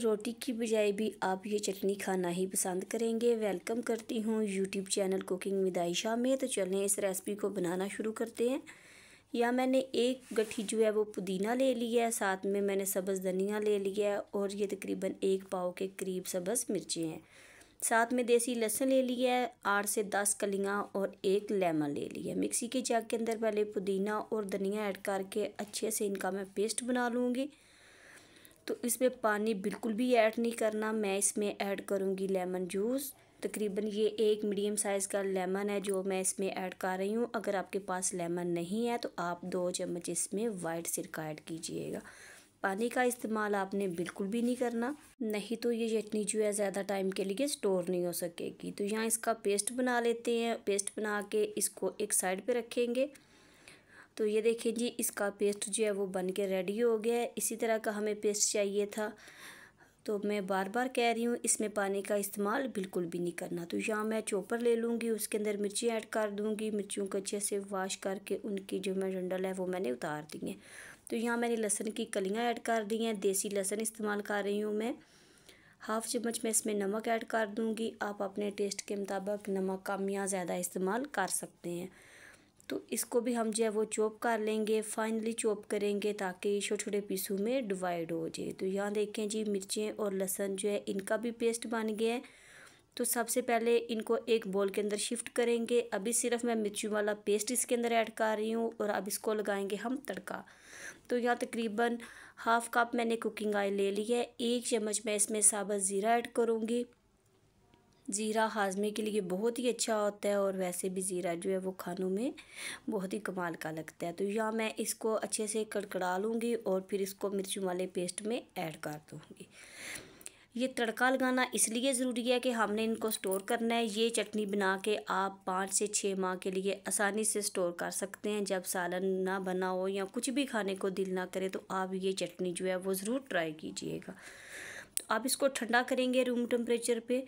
रोटी की बजाय भी आप ये चटनी खाना ही पसंद करेंगे वेलकम करती हूँ YouTube channel cooking with Ayesha में तो चलें इस रेसिपी को बनाना शुरू करते हैं या मैंने एक गठी जो है वो पुदीना ले लिया है साथ में मैंने सब्ज़ धनिया ले लिया है और ये तकरीबन एक पाव के करीब सब्ज़ मिर्चें हैं साथ में देसी लहसुन ले लिया है आठ से दस कलियाँ और एक लेमन ले लिया मिक्सी के जग के अंदर पहले पुदीना और धनिया ऐड करके अच्छे से इनका मैं पेस्ट बना लूँगी तो इसमें पानी बिल्कुल भी ऐड नहीं करना मैं इसमें ऐड करूँगी लेमन जूस तकरीबन ये एक मीडियम साइज़ का लेमन है जो मैं इसमें ऐड कर रही हूँ अगर आपके पास लेमन नहीं है तो आप दो चम्मच इसमें वाइट सिरका ऐड कीजिएगा पानी का इस्तेमाल आपने बिल्कुल भी नहीं करना नहीं तो ये चटनी जो है ज़्यादा टाइम के लिए स्टोर नहीं हो सकेगी तो यहाँ इसका पेस्ट बना लेते हैं पेस्ट बना के इसको एक साइड पे रखेंगे तो ये देखें जी इसका पेस्ट जो है वो बन के रेडी हो गया है इसी तरह का हमें पेस्ट चाहिए था तो मैं बार बार कह रही हूँ इसमें पानी का इस्तेमाल बिल्कुल भी नहीं करना तो यहाँ मैं चोपर ले लूँगी उसके अंदर मिर्ची ऐड कर दूँगी मिर्चियों को अच्छे से वाश करके उनकी जो मैं डंडल है वो मैंने उतार दी है तो यहाँ मैंने लहसन की कलियाँ ऐड कर दी हैं देसी लहसन इस्तेमाल कर रही हूँ मैं हाफ़ चम्मच में इसमें नमक ऐड कर दूँगी आप अपने टेस्ट के मुताबिक नमक कम या ज़्यादा इस्तेमाल कर सकते हैं तो इसको भी हम जो है वो चॉप कर लेंगे फाइनली चॉप करेंगे ताकि छोटे छोटे पीसों में डिवाइड हो जाए तो यहाँ देखें जी मिर्चें और लहसन जो है इनका भी पेस्ट बन गया है तो सबसे पहले इनको एक बॉल के अंदर शिफ्ट करेंगे अभी सिर्फ मैं मिर्ची वाला पेस्ट इसके अंदर ऐड कर रही हूँ और अब इसको लगाएंगे हम तड़का तो यहाँ तकरीबन हाफ़ कप मैंने कुकिंग ऑयल ले लिया है एक चम्मच मैं इसमें साबुत ज़ीरा ऐड करूँगी ज़ीरा हाजमे के लिए बहुत ही अच्छा होता है और वैसे भी ज़ीरा जो है वो खानों में बहुत ही कमाल का लगता है तो या मैं इसको अच्छे से कड़कड़ा लूँगी और फिर इसको मिर्च वाले पेस्ट में ऐड कर दूँगी ये तड़का लगाना इसलिए ज़रूरी है कि हमने इनको स्टोर करना है ये चटनी बना के आप पाँच से छः माह के लिए आसानी से स्टोर कर सकते हैं जब सालन ना बना हो या कुछ भी खाने को दिल ना करे तो आप ये चटनी जो है वो ज़रूर ट्राई कीजिएगा तो आप इसको ठंडा करेंगे रूम टेम्परेचर पर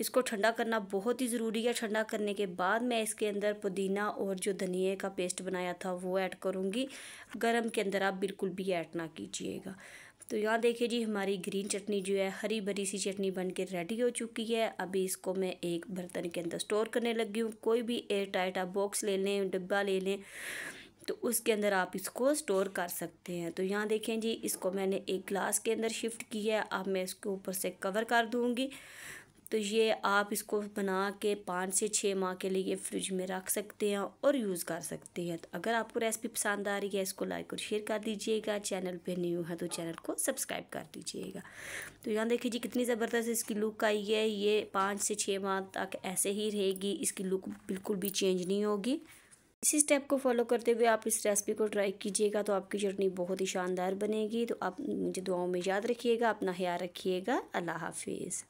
इसको ठंडा करना बहुत ही ज़रूरी है ठंडा करने के बाद मैं इसके अंदर पुदीना और जो धनिए का पेस्ट बनाया था वो ऐड करूँगी गर्म के अंदर आप बिल्कुल भी ऐड ना कीजिएगा तो यहाँ देखिए जी हमारी ग्रीन चटनी जो है हरी भरी सी चटनी बन के रेडी हो चुकी है अभी इसको मैं एक बर्तन के अंदर स्टोर करने लगी हूँ कोई भी एयर टाइट आप बॉक्स ले लें डिब्बा ले लें तो उसके अंदर आप इसको स्टोर कर सकते हैं तो यहाँ देखें जी इसको मैंने एक ग्लास के अंदर शिफ्ट किया है अब मैं इसको ऊपर से कवर कर दूँगी तो ये आप इसको बना के पाँच से छः माह के लिए फ्रिज में रख सकते हैं और यूज़ कर सकते हैं तो अगर आपको रेसिपी पसंद आ रही है इसको लाइक और शेयर कर दीजिएगा चैनल पे न्यू है तो चैनल को सब्सक्राइब कर दीजिएगा तो यहाँ देखिए जी कितनी ज़बरदस्त इसकी लुक आई है ये पाँच से छः माह तक ऐसे ही रहेगी इसकी लुक बिल्कुल भी चेंज नहीं होगी इसी स्टेप को फॉलो करते हुए आप इस रेसिपी को ट्राई कीजिएगा तो आपकी चटनी बहुत ही शानदार बनेगी तो आप मुझे दुआओं में याद रखिएगा अपना ख्याल रखिएगा अल्लाह हाफिज़